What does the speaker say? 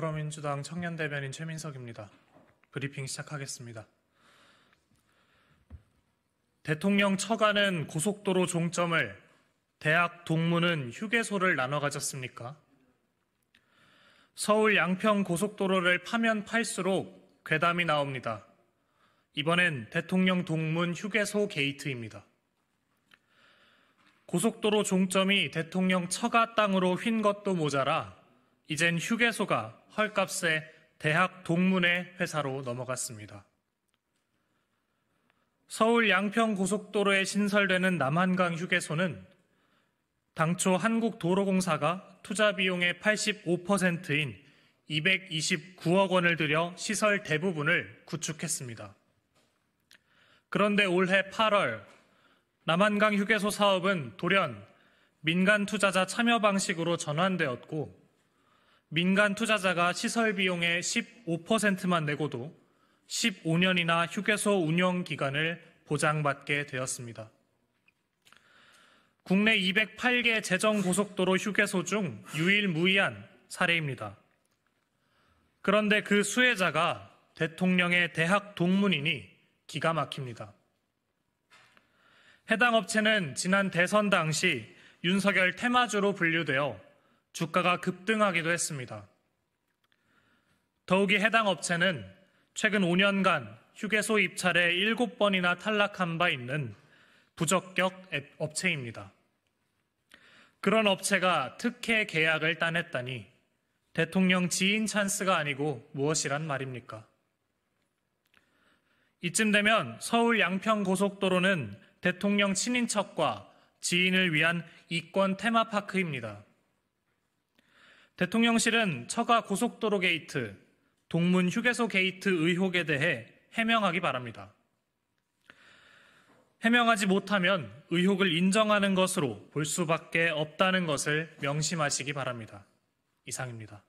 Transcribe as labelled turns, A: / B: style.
A: 더불어민주당 청년 대변인 최민석입니다. 브리핑 시작하겠습니다. 대통령 처가는 고속도로 종점을, 대학 동문은 휴게소를 나눠 가졌습니까? 서울 양평 고속도로를 파면 팔수록 괴담이 나옵니다. 이번엔 대통령 동문 휴게소 게이트입니다. 고속도로 종점이 대통령 처가 땅으로 휜 것도 모자라 이젠 휴게소가 헐값에 대학 동문회 회사로 넘어갔습니다. 서울 양평 고속도로에 신설되는 남한강 휴게소는 당초 한국도로공사가 투자 비용의 85%인 229억 원을 들여 시설 대부분을 구축했습니다. 그런데 올해 8월 남한강 휴게소 사업은 돌연 민간 투자자 참여 방식으로 전환되었고 민간 투자자가 시설 비용의 15%만 내고도 15년이나 휴게소 운영 기간을 보장받게 되었습니다. 국내 208개 재정 고속도로 휴게소 중 유일무이한 사례입니다. 그런데 그 수혜자가 대통령의 대학 동문이니 기가 막힙니다. 해당 업체는 지난 대선 당시 윤석열 테마주로 분류되어 주가가 급등하기도 했습니다. 더욱이 해당 업체는 최근 5년간 휴게소 입찰에 7번이나 탈락한 바 있는 부적격 업체입니다. 그런 업체가 특혜 계약을 따냈다니 대통령 지인 찬스가 아니고 무엇이란 말입니까? 이쯤 되면 서울 양평 고속도로는 대통령 친인척과 지인을 위한 이권 테마파크입니다. 대통령실은 처가 고속도로 게이트, 동문 휴게소 게이트 의혹에 대해 해명하기 바랍니다. 해명하지 못하면 의혹을 인정하는 것으로 볼 수밖에 없다는 것을 명심하시기 바랍니다. 이상입니다.